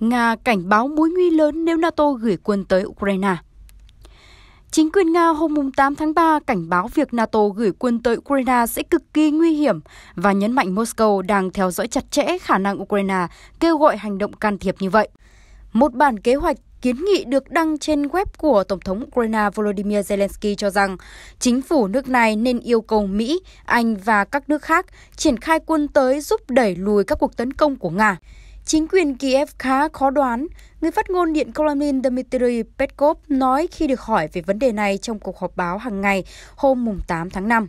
Nga cảnh báo mối nguy lớn nếu NATO gửi quân tới Ukraine. Chính quyền Nga hôm 8 tháng 3 cảnh báo việc NATO gửi quân tới Ukraine sẽ cực kỳ nguy hiểm và nhấn mạnh Moscow đang theo dõi chặt chẽ khả năng Ukraine kêu gọi hành động can thiệp như vậy. Một bản kế hoạch kiến nghị được đăng trên web của Tổng thống Ukraine Volodymyr Zelensky cho rằng chính phủ nước này nên yêu cầu Mỹ, Anh và các nước khác triển khai quân tới giúp đẩy lùi các cuộc tấn công của Nga. Chính quyền Kiev khá khó đoán. Người phát ngôn Điện Kremlin Dmitry Peskov nói khi được hỏi về vấn đề này trong cuộc họp báo hàng ngày hôm 8 tháng 5.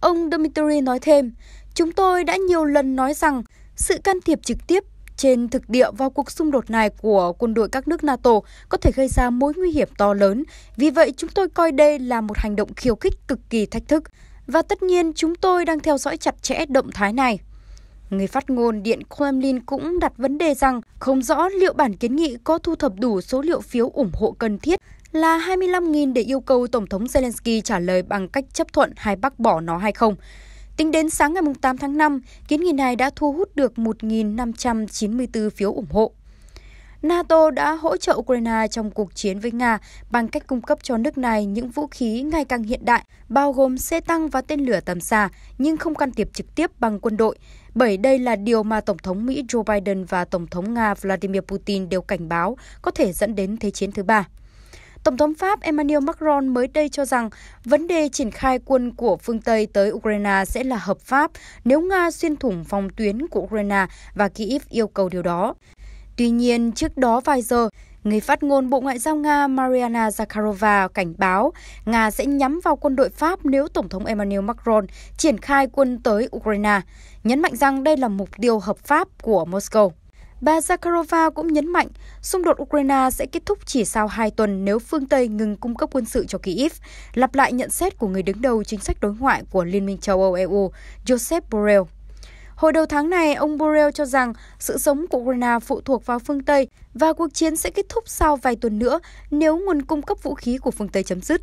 Ông Dmitry nói thêm, Chúng tôi đã nhiều lần nói rằng sự can thiệp trực tiếp trên thực địa vào cuộc xung đột này của quân đội các nước NATO có thể gây ra mối nguy hiểm to lớn. Vì vậy, chúng tôi coi đây là một hành động khiêu khích cực kỳ thách thức. Và tất nhiên, chúng tôi đang theo dõi chặt chẽ động thái này. Người phát ngôn Điện Kremlin cũng đặt vấn đề rằng không rõ liệu bản kiến nghị có thu thập đủ số liệu phiếu ủng hộ cần thiết là 25.000 để yêu cầu Tổng thống Zelensky trả lời bằng cách chấp thuận hay bác bỏ nó hay không. Tính đến sáng ngày 8 tháng 5, kiến nghị này đã thu hút được 1.594 phiếu ủng hộ. NATO đã hỗ trợ Ukraine trong cuộc chiến với Nga bằng cách cung cấp cho nước này những vũ khí ngày càng hiện đại, bao gồm xe tăng và tên lửa tầm xa, nhưng không can thiệp trực tiếp bằng quân đội, bởi đây là điều mà Tổng thống Mỹ Joe Biden và Tổng thống Nga Vladimir Putin đều cảnh báo có thể dẫn đến Thế chiến thứ ba. Tổng thống Pháp Emmanuel Macron mới đây cho rằng vấn đề triển khai quân của phương Tây tới Ukraine sẽ là hợp pháp nếu Nga xuyên thủng phòng tuyến của Ukraine và Kyiv yêu cầu điều đó. Tuy nhiên, trước đó vài giờ, người phát ngôn Bộ Ngoại giao Nga Mariana Zakharova cảnh báo Nga sẽ nhắm vào quân đội Pháp nếu Tổng thống Emmanuel Macron triển khai quân tới Ukraine, nhấn mạnh rằng đây là mục tiêu hợp pháp của Moscow. Bà Zakharova cũng nhấn mạnh xung đột Ukraine sẽ kết thúc chỉ sau 2 tuần nếu phương Tây ngừng cung cấp quân sự cho Kyiv, lặp lại nhận xét của người đứng đầu chính sách đối ngoại của Liên minh châu Âu EU, Joseph Borrell. Hồi đầu tháng này, ông Borrell cho rằng sự sống của Ukraine phụ thuộc vào phương Tây và cuộc chiến sẽ kết thúc sau vài tuần nữa nếu nguồn cung cấp vũ khí của phương Tây chấm dứt.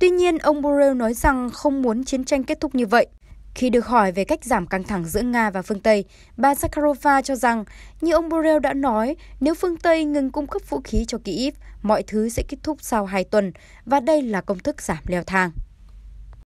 Tuy nhiên, ông Borrell nói rằng không muốn chiến tranh kết thúc như vậy. Khi được hỏi về cách giảm căng thẳng giữa Nga và phương Tây, bà Zakharova cho rằng, như ông Borrell đã nói, nếu phương Tây ngừng cung cấp vũ khí cho Kyiv, mọi thứ sẽ kết thúc sau 2 tuần, và đây là công thức giảm leo thang.